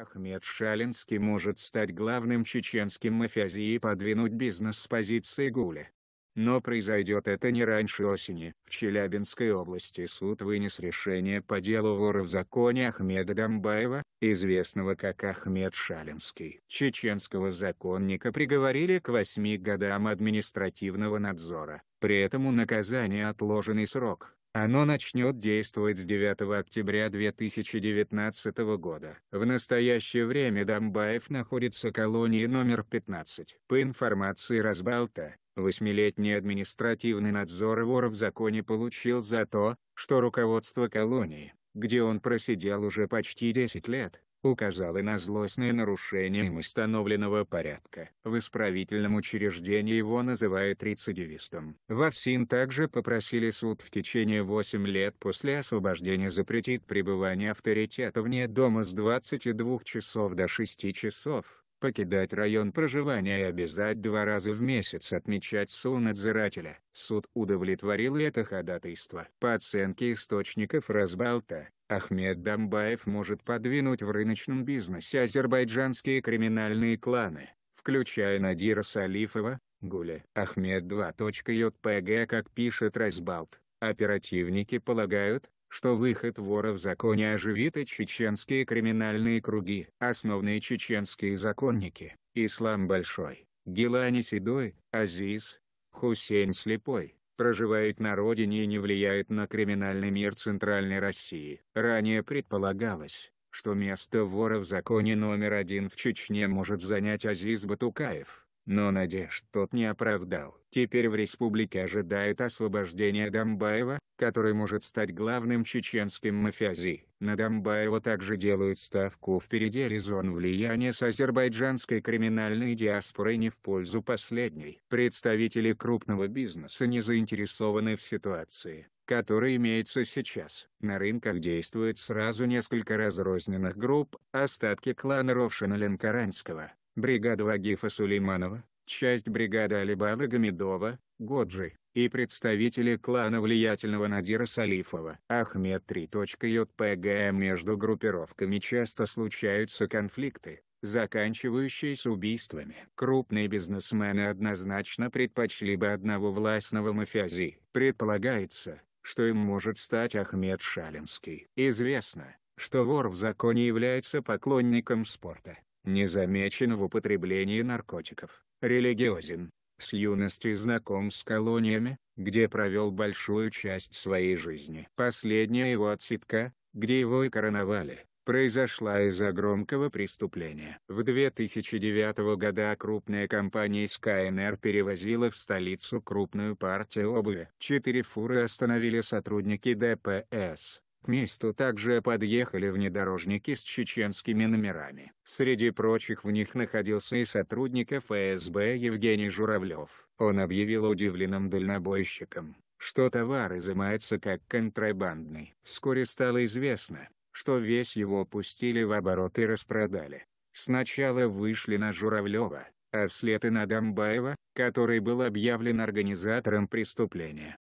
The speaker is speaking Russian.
Ахмед Шалинский может стать главным чеченским мафиази и подвинуть бизнес с позиции Гули. Но произойдет это не раньше осени. В Челябинской области суд вынес решение по делу вора в законе Ахмеда Дамбаева, известного как Ахмед Шалинский. Чеченского законника приговорили к восьми годам административного надзора. При этом у наказания отложенный срок. Оно начнет действовать с 9 октября 2019 года. В настоящее время Домбаев находится в колонии номер 15. По информации Разбалта, восьмилетний административный надзор его в законе получил за то, что руководство колонии, где он просидел уже почти 10 лет, указала на злостные нарушения им установленного порядка. В исправительном учреждении его называют рецидивистом. Вовсин также попросили суд в течение 8 лет после освобождения запретить пребывание авторитета вне дома с 22 часов до 6 часов, покидать район проживания и обязать два раза в месяц отмечать СУ надзирателя. Суд удовлетворил это ходатайство. По оценке источников Разбалта, Ахмед Дамбаев может подвинуть в рыночном бизнесе азербайджанские криминальные кланы, включая Надира Салифова, Гуля. Ахмед 2.jpg Как пишет Разбалт, оперативники полагают, что выход вора в законе оживит и чеченские криминальные круги. Основные чеченские законники – Ислам Большой, Гелани Седой, Азиз, Хусейн Слепой – проживают на родине и не влияют на криминальный мир Центральной России. Ранее предполагалось, что место вора в законе номер один в Чечне может занять Азиз Батукаев. Но надежд тот не оправдал. Теперь в республике ожидают освобождения Домбаева, который может стать главным чеченским мафиози. На Домбаева также делают ставку впереди резон влияния с азербайджанской криминальной диаспорой не в пользу последней. Представители крупного бизнеса не заинтересованы в ситуации которая имеется сейчас. На рынках действует сразу несколько разрозненных групп, остатки клана Ровшина-Ленкоранского, бригаду Агифа Сулейманова, часть бригады Алибада Гамидова, Годжи, и представители клана влиятельного Надира Салифова. Ахмед 3.JPG Между группировками часто случаются конфликты, заканчивающиеся убийствами. Крупные бизнесмены однозначно предпочли бы одного властного мафиази. Предполагается, что им может стать Ахмед Шалинский. Известно, что вор в законе является поклонником спорта. Не замечен в употреблении наркотиков, религиозен, с юности знаком с колониями, где провел большую часть своей жизни. Последняя его отсидка, где его и короновали, произошла из-за громкого преступления. В 2009 года крупная компания Skyner перевозила в столицу крупную партию обуви. Четыре фуры остановили сотрудники ДПС, к месту также подъехали внедорожники с чеченскими номерами. Среди прочих в них находился и сотрудник ФСБ Евгений Журавлев. Он объявил удивленным дальнобойщикам, что товар изымается как контрабандный. Вскоре стало известно, что весь его пустили в оборот и распродали. Сначала вышли на Журавлева, а вслед и на Домбаева, который был объявлен организатором преступления.